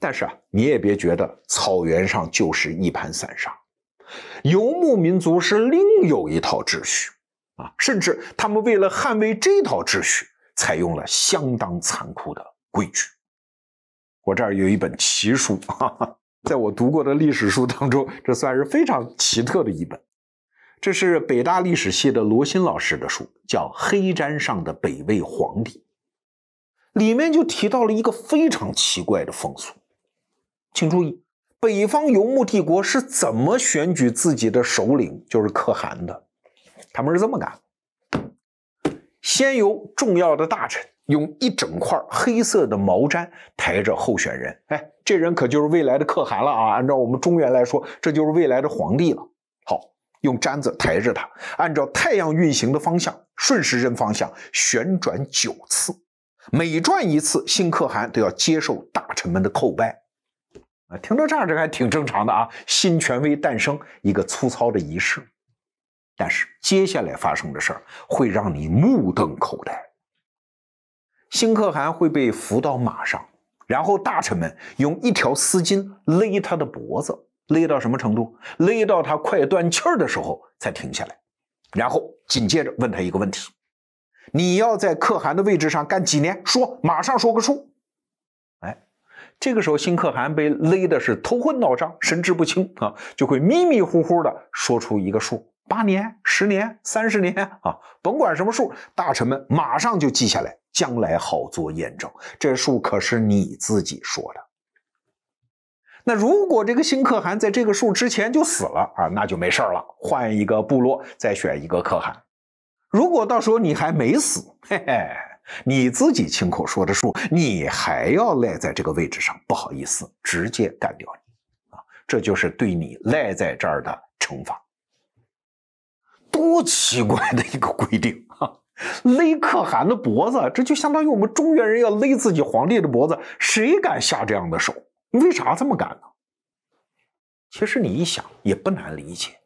但是啊，你也别觉得草原上就是一盘散沙，游牧民族是另有一套秩序啊，甚至他们为了捍卫这套秩序，采用了相当残酷的规矩。我这儿有一本奇书，哈哈，在我读过的历史书当中，这算是非常奇特的一本。这是北大历史系的罗新老师的书，叫《黑毡上的北魏皇帝》，里面就提到了一个非常奇怪的风俗。请注意，北方游牧帝国是怎么选举自己的首领，就是可汗的。他们是这么干：先由重要的大臣用一整块黑色的毛毡抬着候选人，哎，这人可就是未来的可汗了啊！按照我们中原来说，这就是未来的皇帝了。好，用毡子抬着他，按照太阳运行的方向，顺时针方向旋转九次，每转一次新可汗都要接受大臣们的叩拜。听到这儿，这还挺正常的啊，新权威诞生，一个粗糙的仪式。但是接下来发生的事儿会让你目瞪口呆。新可汗会被扶到马上，然后大臣们用一条丝巾勒他的脖子，勒到什么程度？勒到他快断气儿的时候才停下来，然后紧接着问他一个问题：你要在可汗的位置上干几年？说，马上说个数。这个时候，新可汗被勒的是头昏脑胀、神志不清啊，就会迷迷糊糊的说出一个数：八年、十年、三十年啊，甭管什么数，大臣们马上就记下来，将来好做验证。这数可是你自己说的。那如果这个新可汗在这个数之前就死了啊，那就没事了，换一个部落再选一个可汗。如果到时候你还没死，嘿嘿。你自己亲口说的数，你还要赖在这个位置上，不好意思，直接干掉你啊！这就是对你赖在这儿的惩罚。多奇怪的一个规定啊！勒可汗的脖子，这就相当于我们中原人要勒自己皇帝的脖子，谁敢下这样的手？为啥这么敢呢？其实你一想，也不难理解。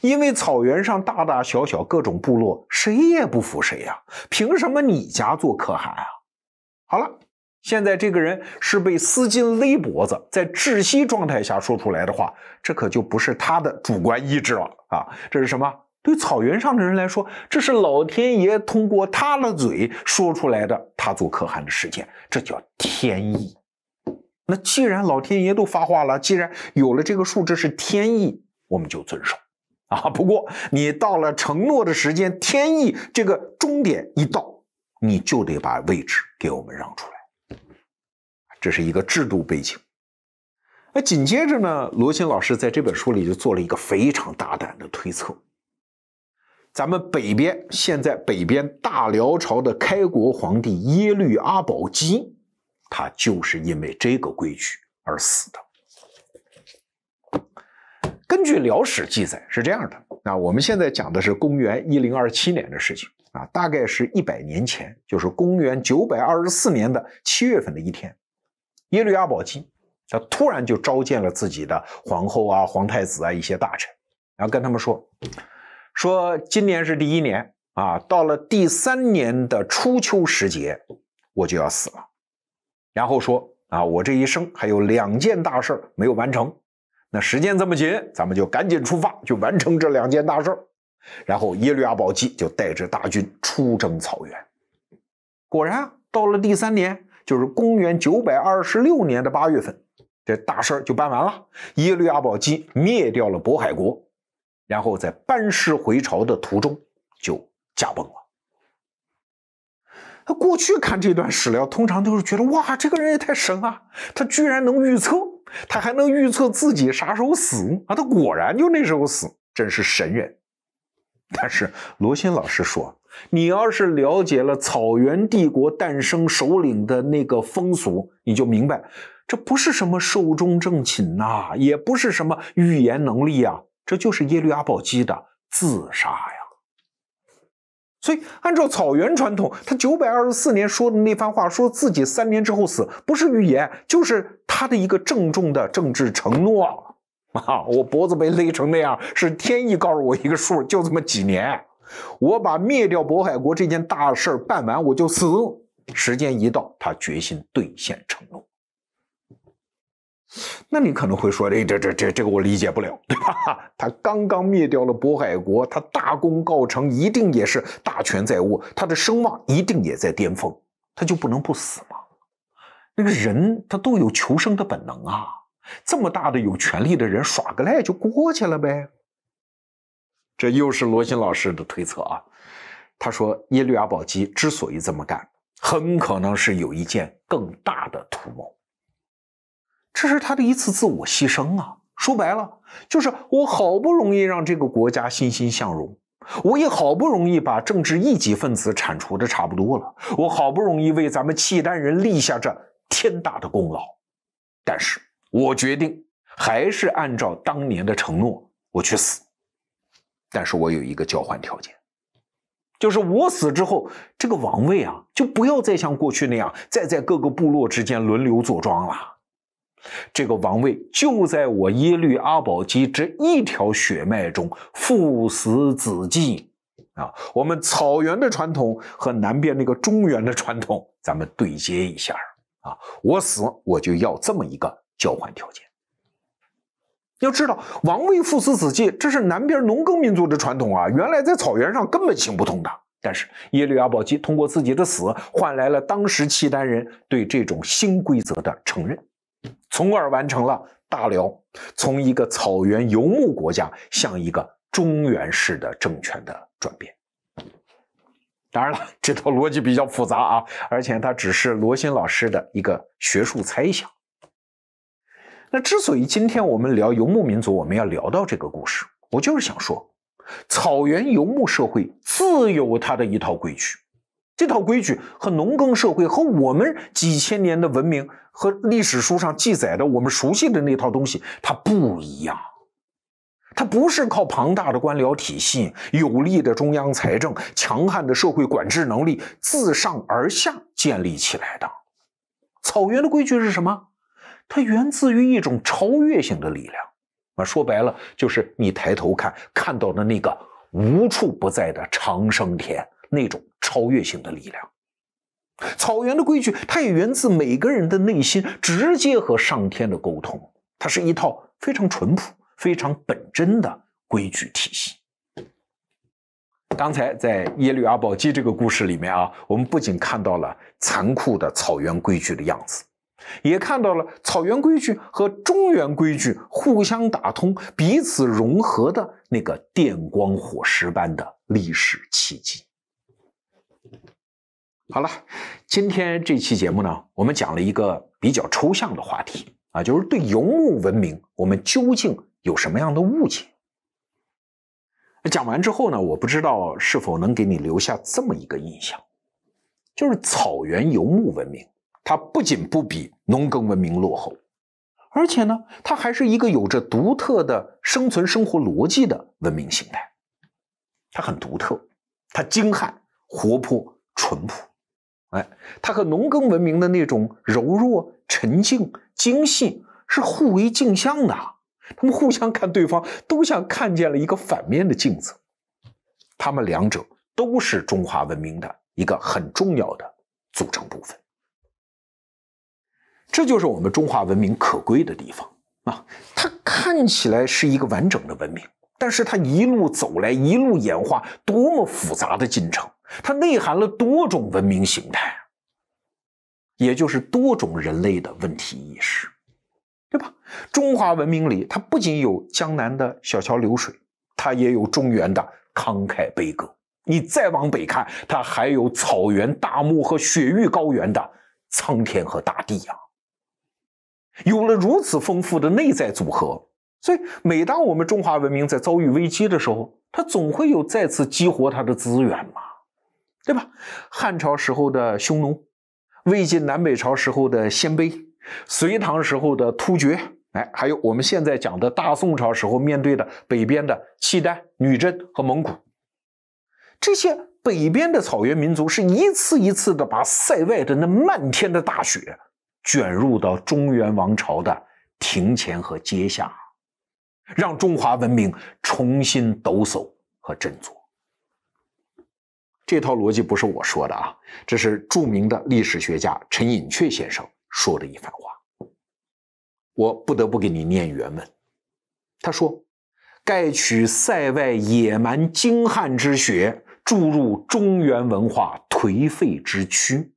因为草原上大大小小各种部落，谁也不服谁呀？凭什么你家做可汗啊？好了，现在这个人是被丝巾勒脖子，在窒息状态下说出来的话，这可就不是他的主观意志了啊！这是什么？对草原上的人来说，这是老天爷通过他的嘴说出来的，他做可汗的事件，这叫天意。那既然老天爷都发话了，既然有了这个数，这是天意，我们就遵守。啊，不过你到了承诺的时间，天意这个终点一到，你就得把位置给我们让出来。这是一个制度背景。那紧接着呢，罗新老师在这本书里就做了一个非常大胆的推测：咱们北边现在北边大辽朝的开国皇帝耶律阿保机，他就是因为这个规矩而死的。根据辽史记载是这样的啊，我们现在讲的是公元一零二七年的事情啊，大概是一百年前，就是公元九百二十四年的七月份的一天，耶律阿保机他突然就召见了自己的皇后啊、皇太子啊一些大臣，然后跟他们说，说今年是第一年啊，到了第三年的初秋时节，我就要死了，然后说啊，我这一生还有两件大事儿没有完成。那时间这么紧，咱们就赶紧出发，去完成这两件大事儿。然后耶律阿保机就带着大军出征草原。果然，到了第三年，就是公元926年的八月份，这大事儿就办完了。耶律阿保机灭掉了渤海国，然后在班师回朝的途中就驾崩了。他过去看这段史料，通常都是觉得哇，这个人也太神了，他居然能预测。他还能预测自己啥时候死啊？他果然就那时候死，真是神人。但是罗新老师说，你要是了解了草原帝国诞生首领的那个风俗，你就明白，这不是什么寿终正寝呐，也不是什么预言能力啊，这就是耶律阿保机的自杀。所以，按照草原传统，他九百二十四年说的那番话，说自己三年之后死，不是预言，就是他的一个郑重的政治承诺 啊！我脖子被勒成那样，是天意告诉我一个数，就这么几年，我把灭掉渤海国这件大事儿办完，我就死。时间一到，他决心兑现承诺。那你可能会说，哎，这这这这个我理解不了，对吧？他刚刚灭掉了渤海国，他大功告成，一定也是大权在握，他的声望一定也在巅峰，他就不能不死吗？那个人他都有求生的本能啊！这么大的有权力的人耍个赖就过去了呗。这又是罗新老师的推测啊，他说耶律阿保机之所以这么干，很可能是有一件更大的图谋。这是他的一次自我牺牲啊！说白了，就是我好不容易让这个国家欣欣向荣，我也好不容易把政治异己分子铲除的差不多了，我好不容易为咱们契丹人立下这天大的功劳，但是我决定还是按照当年的承诺，我去死。但是我有一个交换条件，就是我死之后，这个王位啊，就不要再像过去那样，再在各个部落之间轮流坐庄了。这个王位就在我耶律阿保机这一条血脉中，父死子继啊！我们草原的传统和南边那个中原的传统，咱们对接一下啊！我死我就要这么一个交换条件。要知道，王位父死子继，这是南边农耕民族的传统啊，原来在草原上根本行不通的。但是耶律阿保机通过自己的死，换来了当时契丹人对这种新规则的承认。从而完成了大辽从一个草原游牧国家向一个中原式的政权的转变。当然了，这套逻辑比较复杂啊，而且它只是罗新老师的一个学术猜想。那之所以今天我们聊游牧民族，我们要聊到这个故事，我就是想说，草原游牧社会自有它的一套规矩。这套规矩和农耕社会、和我们几千年的文明和历史书上记载的我们熟悉的那套东西，它不一样。它不是靠庞大的官僚体系、有力的中央财政、强悍的社会管制能力自上而下建立起来的。草原的规矩是什么？它源自于一种超越性的力量。啊，说白了就是你抬头看看到的那个无处不在的长生天。那种超越性的力量，草原的规矩，它也源自每个人的内心，直接和上天的沟通。它是一套非常淳朴、非常本真的规矩体系。刚才在耶律阿保机这个故事里面啊，我们不仅看到了残酷的草原规矩的样子，也看到了草原规矩和中原规矩互相打通、彼此融合的那个电光火石般的历史奇迹。好了，今天这期节目呢，我们讲了一个比较抽象的话题啊，就是对游牧文明，我们究竟有什么样的误解？讲完之后呢，我不知道是否能给你留下这么一个印象，就是草原游牧文明，它不仅不比农耕文明落后，而且呢，它还是一个有着独特的生存生活逻辑的文明形态，它很独特，它精悍、活泼、淳朴。哎，它和农耕文明的那种柔弱、沉静、精细是互为镜像的，他们互相看对方，都像看见了一个反面的镜子。他们两者都是中华文明的一个很重要的组成部分。这就是我们中华文明可贵的地方啊！它看起来是一个完整的文明，但是它一路走来，一路演化，多么复杂的进程！它内涵了多种文明形态，也就是多种人类的问题意识，对吧？中华文明里，它不仅有江南的小桥流水，它也有中原的慷慨悲歌。你再往北看，它还有草原、大漠和雪域高原的苍天和大地呀。有了如此丰富的内在组合，所以每当我们中华文明在遭遇危机的时候，它总会有再次激活它的资源嘛。对吧？汉朝时候的匈奴，魏晋南北朝时候的鲜卑，隋唐时候的突厥，哎，还有我们现在讲的大宋朝时候面对的北边的契丹、女真和蒙古，这些北边的草原民族是一次一次的把塞外的那漫天的大雪卷入到中原王朝的庭前和阶下，让中华文明重新抖擞和振作。这套逻辑不是我说的啊，这是著名的历史学家陈寅恪先生说的一番话，我不得不给你念原文。他说：“盖取塞外野蛮精悍之血，注入中原文化颓废之躯，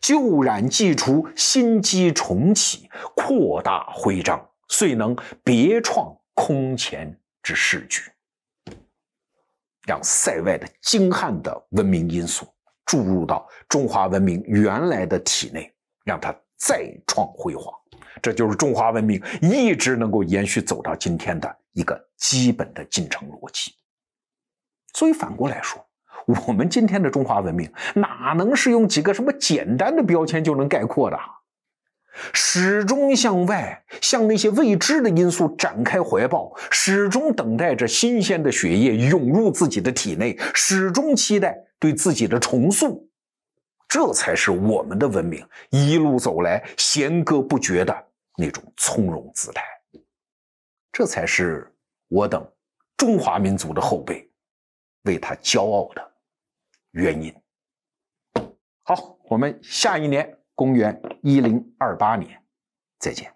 旧染既除，新机重启，扩大徽章，遂能别创空前之势局。”让塞外的精悍的文明因素注入到中华文明原来的体内，让它再创辉煌。这就是中华文明一直能够延续走到今天的一个基本的进程逻辑。所以反过来说，我们今天的中华文明哪能是用几个什么简单的标签就能概括的？始终向外，向那些未知的因素展开怀抱，始终等待着新鲜的血液涌入自己的体内，始终期待对自己的重塑，这才是我们的文明一路走来弦歌不绝的那种从容姿态，这才是我等中华民族的后辈为他骄傲的原因。好，我们下一年。公元一零二八年，再见。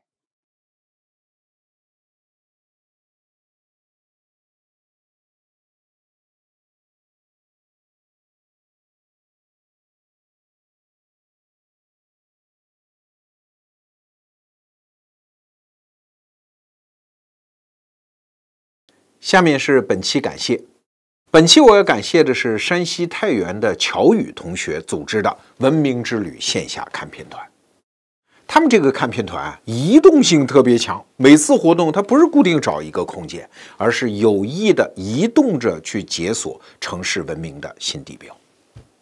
下面是本期感谢。本期我要感谢的是山西太原的乔宇同学组织的文明之旅线下看片团。他们这个看片团移动性特别强，每次活动它不是固定找一个空间，而是有意的移动着去解锁城市文明的新地标。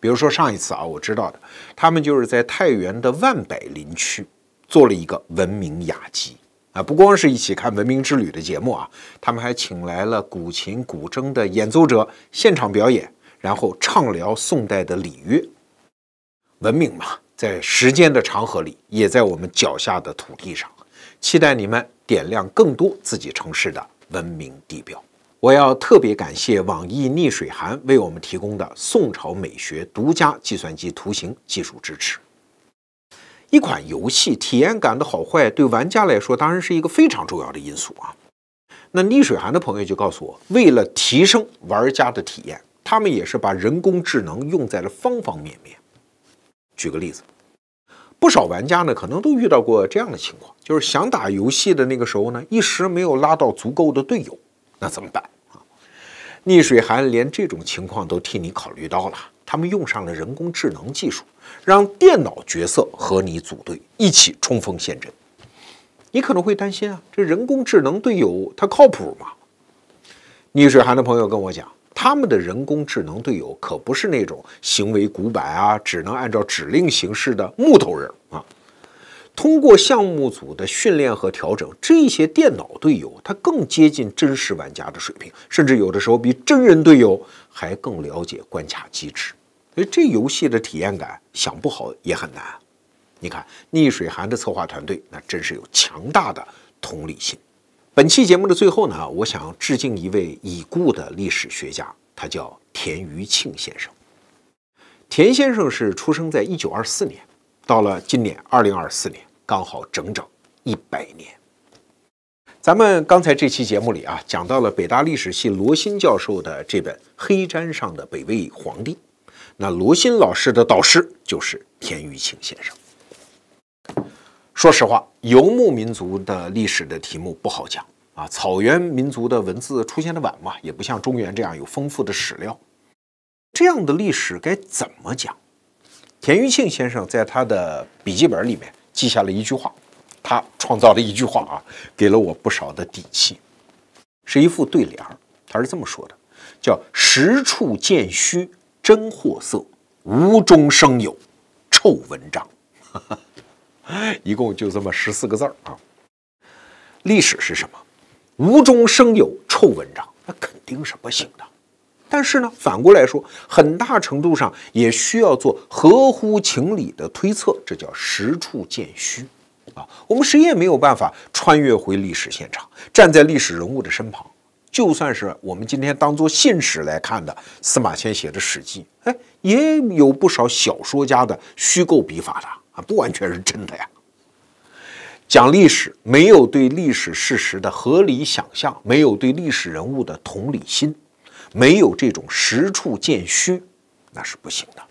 比如说上一次啊，我知道的，他们就是在太原的万柏林区做了一个文明雅集。啊，不光是一起看《文明之旅》的节目啊，他们还请来了古琴、古筝的演奏者现场表演，然后畅聊宋代的礼乐文明嘛。在时间的长河里，也在我们脚下的土地上。期待你们点亮更多自己城市的文明地标。我要特别感谢网易逆水寒为我们提供的宋朝美学独家计算机图形技术支持。一款游戏体验感的好坏，对玩家来说当然是一个非常重要的因素啊。那逆水寒的朋友就告诉我，为了提升玩家的体验，他们也是把人工智能用在了方方面面。举个例子，不少玩家呢可能都遇到过这样的情况，就是想打游戏的那个时候呢，一时没有拉到足够的队友，那怎么办啊？逆水寒连这种情况都替你考虑到了，他们用上了人工智能技术。让电脑角色和你组队一起冲锋陷阵，你可能会担心啊，这人工智能队友他靠谱吗？逆水寒的朋友跟我讲，他们的人工智能队友可不是那种行为古板啊、只能按照指令行事的木头人啊。通过项目组的训练和调整，这些电脑队友他更接近真实玩家的水平，甚至有的时候比真人队友还更了解关卡机制。所以这游戏的体验感想不好也很难。你看《逆水寒》的策划团队，那真是有强大的同理心。本期节目的最后呢，我想致敬一位已故的历史学家，他叫田余庆先生。田先生是出生在一九二四年，到了今年二零二四年，刚好整整一百年。咱们刚才这期节目里啊，讲到了北大历史系罗新教授的这本《黑毡上的北魏皇帝》。那罗新老师的导师就是田余庆先生。说实话，游牧民族的历史的题目不好讲啊。草原民族的文字出现的晚嘛，也不像中原这样有丰富的史料。这样的历史该怎么讲？田余庆先生在他的笔记本里面记下了一句话，他创造了一句话啊，给了我不少的底气。是一副对联儿，他是这么说的，叫“实处见虚”。真货色，无中生有，臭文章，一共就这么十四个字儿啊！历史是什么？无中生有，臭文章，那肯定是不行的。但是呢，反过来说，很大程度上也需要做合乎情理的推测，这叫实处见虚啊！我们谁也没有办法穿越回历史现场，站在历史人物的身旁。就算是我们今天当做信史来看的司马迁写的《史记》，哎，也有不少小说家的虚构笔法的啊，不完全是真的呀。讲历史，没有对历史事实的合理想象，没有对历史人物的同理心，没有这种实处见虚，那是不行的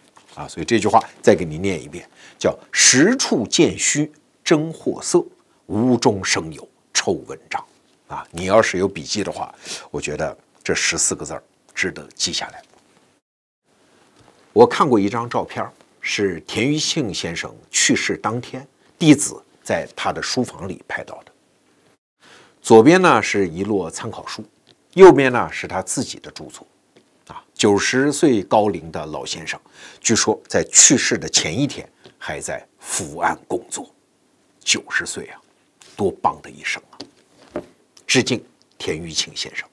啊。所以这句话再给你念一遍：叫实处见虚，真货色；无中生有，臭文章。啊，你要是有笔记的话，我觉得这十四个字儿值得记下来。我看过一张照片，是田余庆先生去世当天，弟子在他的书房里拍到的。左边呢是一摞参考书，右边呢是他自己的著作。啊，九十岁高龄的老先生，据说在去世的前一天还在伏案工作。九十岁啊，多棒的一生啊！致敬田玉清先生。